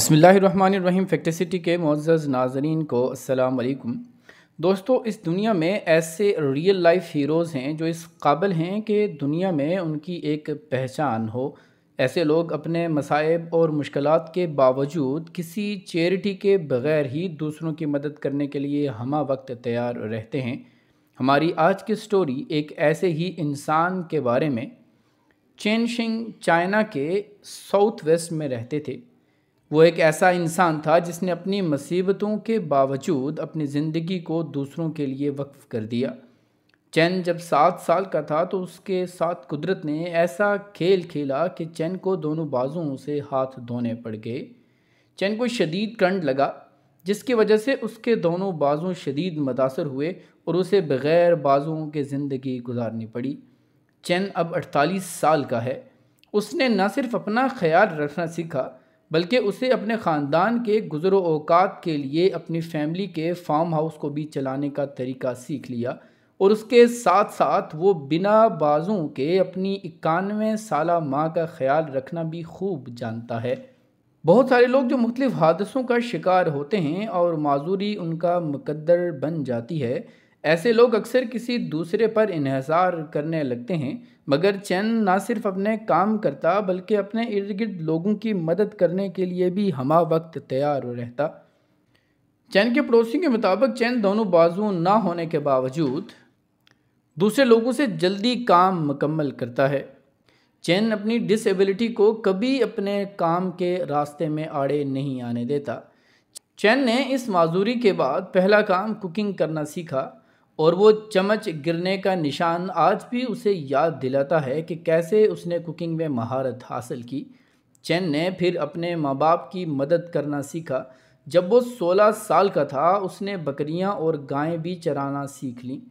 बसमीम फैक्टसिटी के मोज़ नाजरीन को असलकम दोस्तों इस दुनिया में ऐसे रियल लाइफ हीरोज़ हैं जो इस काबिल हैं कि दुनिया में उनकी एक पहचान हो ऐसे लोग अपने मसाइब और मुश्किल के बावजूद किसी चैरिटी के बग़ैर ही दूसरों की मदद करने के लिए हमा वक्त तैयार रहते हैं हमारी आज की स्टोरी एक ऐसे ही इंसान के बारे में चेनशिंग चाइना के साउथ वेस्ट में रहते थे वो एक ऐसा इंसान था जिसने अपनी मुसीबतों के बावजूद अपनी ज़िंदगी को दूसरों के लिए वक्फ कर दिया चैन जब सात साल का था तो उसके साथ कुदरत ने ऐसा खेल खेला कि चैन को दोनों बाजुओं से हाथ धोने पड़ गए चैन को शदीद करंट लगा जिसकी वजह से उसके दोनों बाजू शदीद मुतासर हुए और उसे बग़ैर बाजुओं के ज़िंदगी गुजारनी पड़ी चैन अब अड़तालीस साल का है उसने न सिर्फ अपना ख्याल रखना सीखा बल्कि उसे अपने ख़ानदान के गुजर अवकात के लिए अपनी फैमिली के फार्म हाउस को भी चलाने का तरीका सीख लिया और उसके साथ साथ वो बिना बाजों के अपनी इक्यानवे साल माँ का ख्याल रखना भी खूब जानता है बहुत सारे लोग जो मुख्तलिफ हादसों का शिकार होते हैं और माजूरी उनका मुकद्दर बन जाती है ऐसे लोग अक्सर किसी दूसरे पर इहसार करने लगते हैं मगर चैन ना सिर्फ अपने काम करता बल्कि अपने इर्द गिर्द लोगों की मदद करने के लिए भी हमा वक्त तैयार रहता चैन के पड़ोसियों के मुताबिक चैन दोनों बाजू ना होने के बावजूद दूसरे लोगों से जल्दी काम मुकम्मल करता है चैन अपनी डिसेबिलिटी को कभी अपने काम के रास्ते में आड़े नहीं आने देता चैन ने इस माजूरी के बाद पहला काम कुकिंग करना सीखा और वो चम्मच गिरने का निशान आज भी उसे याद दिलाता है कि कैसे उसने कुकिंग में महारत हासिल की चैन ने फिर अपने माँ बाप की मदद करना सीखा जब वो 16 साल का था उसने बकरियाँ और गायें भी चराना सीख ली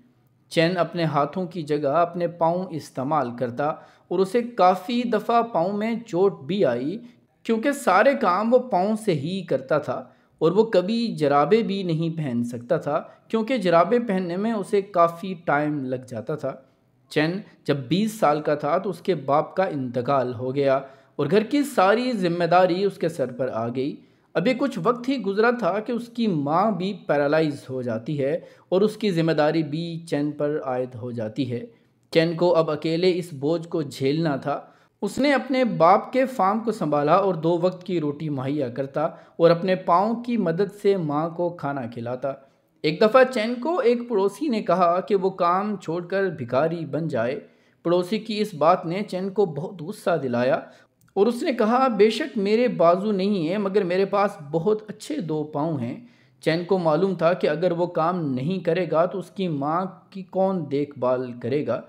चैन अपने हाथों की जगह अपने पाँव इस्तेमाल करता और उसे काफ़ी दफ़ा पाँव में चोट भी आई क्योंकि सारे काम वो पाँव से ही करता था और वो कभी जराबे भी नहीं पहन सकता था क्योंकि जराबे पहनने में उसे काफ़ी टाइम लग जाता था चैन जब 20 साल का था तो उसके बाप का इंतकाल हो गया और घर की सारी जिम्मेदारी उसके सर पर आ गई अभी कुछ वक्त ही गुजरा था कि उसकी माँ भी पैरालाइज हो जाती है और उसकी जिम्मेदारी भी चैन पर आयद हो जाती है चैन को अब अकेले इस बोझ को झेलना था उसने अपने बाप के फार्म को संभाला और दो वक्त की रोटी मुहैया करता और अपने पाँव की मदद से माँ को खाना खिलाता एक दफ़ा चैन को एक पड़ोसी ने कहा कि वो काम छोड़कर भिखारी बन जाए पड़ोसी की इस बात ने चैन को बहुत गुस्सा दिलाया और उसने कहा बेशक मेरे बाजू नहीं है मगर मेरे पास बहुत अच्छे दो पाँव हैं चैन को मालूम था कि अगर वो काम नहीं करेगा तो उसकी माँ की कौन देखभाल करेगा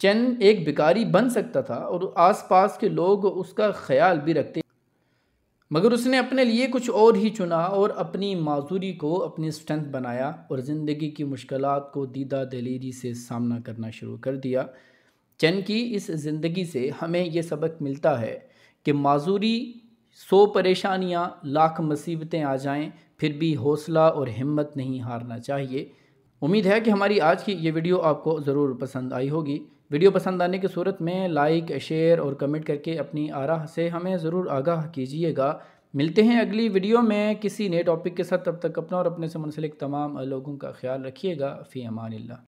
चंद एक भिकारी बन सकता था और आसपास के लोग उसका ख्याल भी रखते मगर उसने अपने लिए कुछ और ही चुना और अपनी माजूरी को अपनी स्ट्रेंथ बनाया और ज़िंदगी की मुश्किल को दीदा दलेरी से सामना करना शुरू कर दिया चैन की इस ज़िंदगी से हमें यह सबक मिलता है कि माजूरी सौ परेशानियाँ लाख मुसीबतें आ जाएं फिर भी हौसला और हिम्मत नहीं हारना चाहिए उम्मीद है कि हमारी आज की ये वीडियो आपको ज़रूर पसंद आई होगी वीडियो पसंद आने की सूरत में लाइक शेयर और कमेंट करके अपनी आरा से हमें ज़रूर आगाह कीजिएगा मिलते हैं अगली वीडियो में किसी नए टॉपिक के साथ तब तक अपना और अपने से मुनसलिक तमाम लोगों का ख्याल रखिएगा फ़ी अमान